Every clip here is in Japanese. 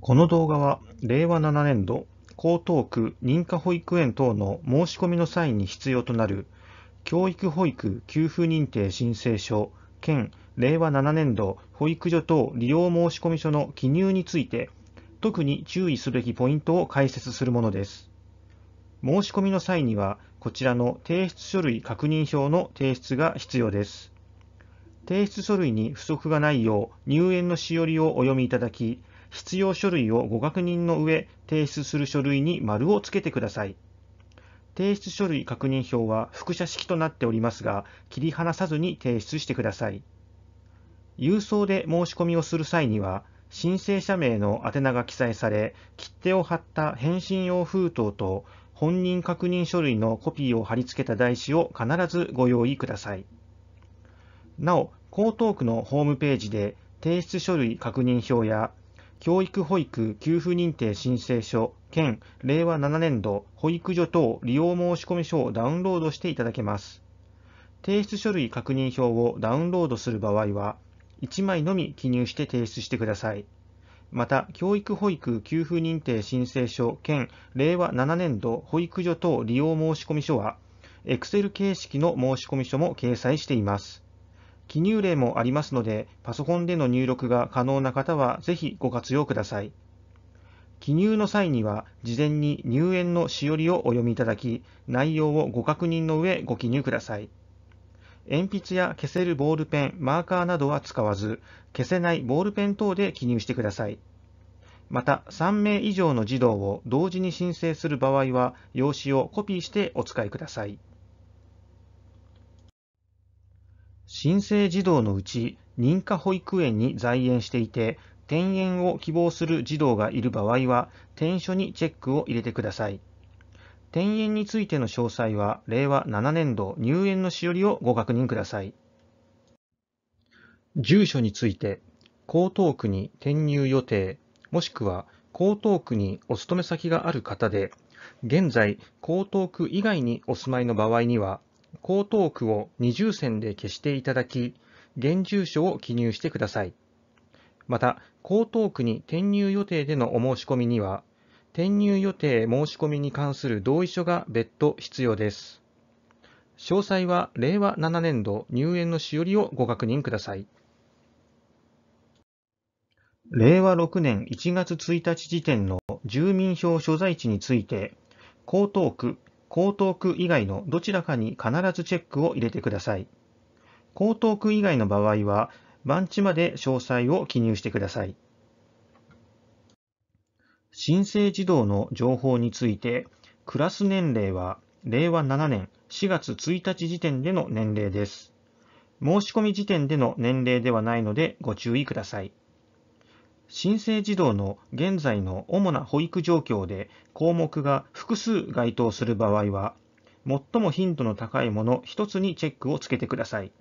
この動画は令和7年度江東区認可保育園等の申し込みの際に必要となる教育保育給付認定申請書兼令和7年度保育所等利用申込書の記入について特に注意すべきポイントを解説するものです。申し込みの際にはこちらの提出書類確認票の提出が必要です。提出書類に不足がないよう入園のしおりをお読みいただき、必要書類をご確認の上、提出する書類に丸をつけてください。提出書類確認票は複写式となっておりますが、切り離さずに提出してください。郵送で申し込みをする際には、申請者名の宛名が記載され、切手を貼った返信用封筒と本人確認書類のコピーを貼り付けた台紙を必ずご用意ください。なお、江東区のホームページで提出書類確認表や教育保育給付認定申請書、県令和7年度保育所等利用申込書をダウンロードしていただけます。提出書類確認票をダウンロードする場合は、1枚のみ記入して提出してください。また、教育保育給付認定申請書県令和7年度保育所等利用申込書は、Excel 形式の申込書も掲載しています。記入例もありますので、パソコンでの入力が可能な方はぜひご活用ください。記入の際には、事前に入園のしおりをお読みいただき、内容をご確認の上ご記入ください。鉛筆や消せるボールペン、マーカーなどは使わず、消せないボールペン等で記入してください。また、3名以上の児童を同時に申請する場合は、用紙をコピーしてお使いください。新生児童のうち認可保育園に在園していて、転園を希望する児童がいる場合は、転所にチェックを入れてください。転園についての詳細は、令和7年度入園のしおりをご確認ください。住所について、江東区に転入予定、もしくは江東区にお勤め先がある方で、現在、江東区以外にお住まいの場合には、江東区を二重線で消していただき、現住所を記入してください。また、江東区に転入予定でのお申し込みには、転入予定申し込みに関する同意書が別途必要です。詳細は令和7年度入園のしおりをご確認ください。令和6年1月1日時点の住民票所在地について、江東区江東区以外のどちらかに必ずチェックを入れてください。江東区以外の場合は、番地まで詳細を記入してください。申請児童の情報について、クラス年齢は令和7年4月1日時点での年齢です。申し込み時点での年齢ではないのでご注意ください。新生児童の現在の主な保育状況で項目が複数該当する場合は、最も頻度の高いもの1つにチェックをつけてください。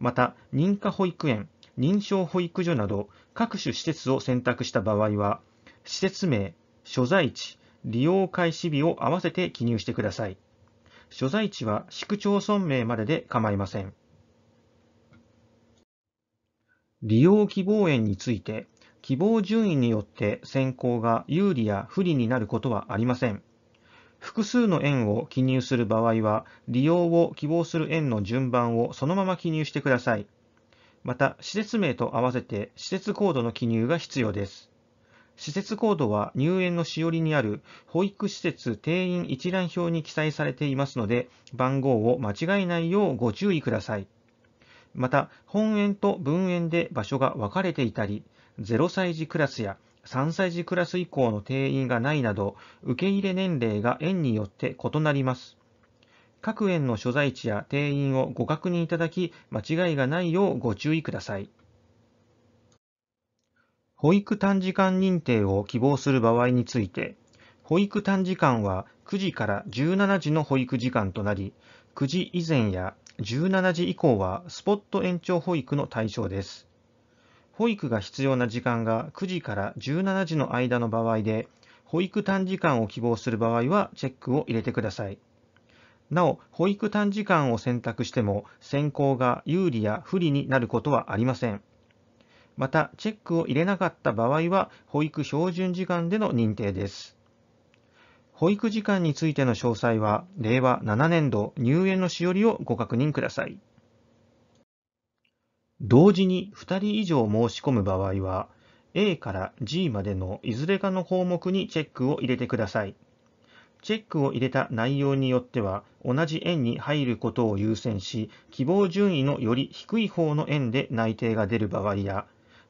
また、認可保育園、認証保育所など各種施設を選択した場合は、施設名、所在地、利用開始日を合わせて記入してください。所在地は市区町村名までで構いません。利用希望園について希望順位によって選考が有利や不利になることはありません。複数の円を記入する場合は、利用を希望する円の順番をそのまま記入してください。また、施設名と合わせて施設コードの記入が必要です。施設コードは入園のしおりにある保育施設定員一覧表に記載されていますので、番号を間違えないようご注意ください。また、本園と分園で場所が分かれていたり、0歳児クラスや3歳児クラス以降の定員がないなど、受け入れ年齢が園によって異なります。各園の所在地や定員をご確認いただき、間違いがないようご注意ください。保育短時間認定を希望する場合について、保育短時間は9時から17時の保育時間となり、9時以前や17時以降はスポット延長保育の対象です。保育が必要な時間が9時から17時の間の場合で、保育短時間を希望する場合はチェックを入れてください。なお、保育短時間を選択しても選考が有利や不利になることはありません。また、チェックを入れなかった場合は、保育標準時間での認定です。保育時間についての詳細は、令和7年度入園のしおりをご確認ください。同時に2人以上申し込む場合は、A から G までのいずれかの項目にチェックを入れてください。チェックを入れた内容によっては、同じ円に入ることを優先し、希望順位のより低い方の円で内定が出る場合や、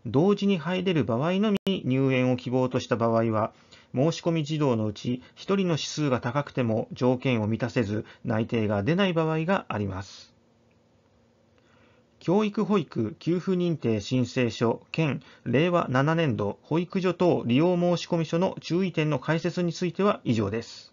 同時に入れる場合のみ入園を希望とした場合は、申し込み児童のうち1人の指数が高くても条件を満たせず内定が出ない場合があります。教育保育給付認定申請書県令和7年度保育所等利用申込書の注意点の解説については以上です。